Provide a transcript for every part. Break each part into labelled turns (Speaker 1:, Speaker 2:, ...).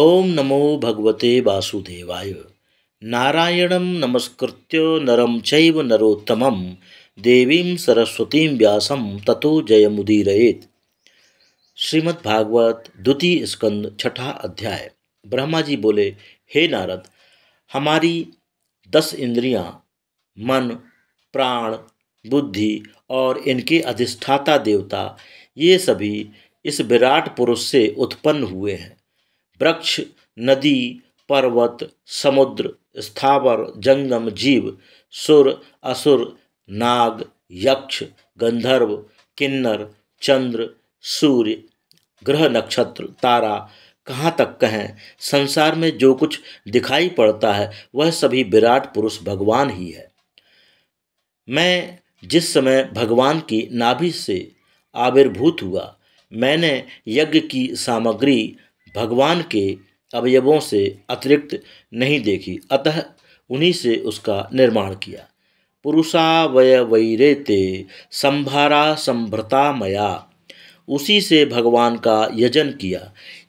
Speaker 1: ओम नमो भगवते वासुदेवाय नारायण नमस्कृत्य नरम चरोत्तम देवी सरस्वती व्यास तथो जय जयमुदीरयेत् श्रीमद्भागवत द्वितीय स्कंद छठा अध्याय ब्रह्मा जी बोले हे नारद हमारी दस इंद्रियां मन प्राण बुद्धि और इनके अधिष्ठाता देवता ये सभी इस विराट पुरुष से उत्पन्न हुए हैं वृक्ष नदी पर्वत समुद्र स्थावर जंगम जीव सुर असुर नाग यक्ष गंधर्व किन्नर चंद्र सूर्य ग्रह नक्षत्र तारा कहाँ तक कहें संसार में जो कुछ दिखाई पड़ता है वह सभी विराट पुरुष भगवान ही है मैं जिस समय भगवान की नाभि से आविर्भूत हुआ मैंने यज्ञ की सामग्री भगवान के अवयवों से अतिरिक्त नहीं देखी अतः उन्हीं से उसका निर्माण किया वैरे ते संभारा संभ्रता मया उसी से भगवान का यजन किया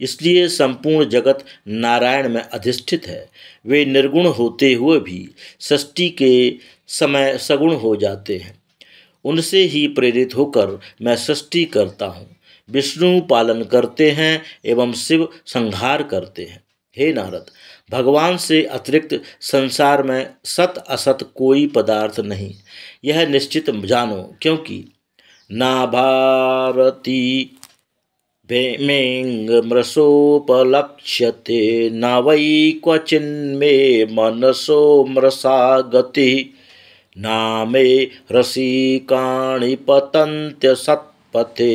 Speaker 1: इसलिए संपूर्ण जगत नारायण में अधिष्ठित है वे निर्गुण होते हुए भी सृष्टि के समय सगुण हो जाते हैं उनसे ही प्रेरित होकर मैं सृष्टि करता हूँ विष्णु पालन करते हैं एवं शिव संहार करते हैं हे नारद भगवान से अतिरिक्त संसार में सत असत कोई पदार्थ नहीं यह निश्चित जानो क्योंकि ना भारती वेमेङ् न वै क्वचिन्मे मनसो मृषा गतिः नामे पतंत्य पतन्त्यसत् पथे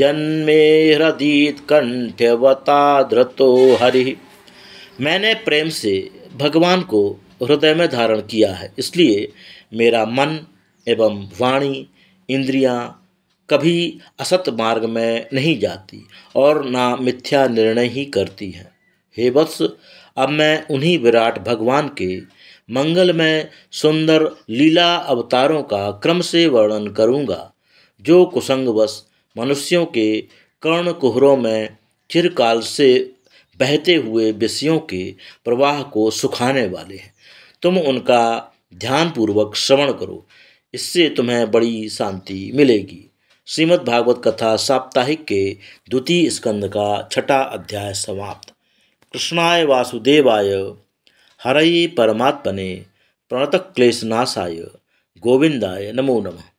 Speaker 1: यन्मे हृदित कंठ्यवता ध्रतो हरि मैंने प्रेम से भगवान को हृदय में धारण किया है इसलिए मेरा मन एवं वाणी इंद्रियां कभी असत मार्ग में नहीं जाती और ना मिथ्या निर्णय ही करती हैं हे वत्स अब मैं उन्हीं विराट भगवान के मंगलमय सुंदर लीला अवतारों का क्रम से वर्णन करूँगा जो कुसंगवश मनुष्यों के कर्ण कुहरों में चिरकाल से बहते हुए विषयों के प्रवाह को सुखाने वाले हैं तुम उनका ध्यानपूर्वक श्रवण करो इससे तुम्हें बड़ी शांति मिलेगी श्रीमद् भागवत कथा साप्ताहिक के द्वितीय स्कंद का छठा अध्याय समाप्त कृष्णाय वासुदेवाय हरये परमात्मने प्रणतक्लेशनाशाय गोविंदाय नमो नमः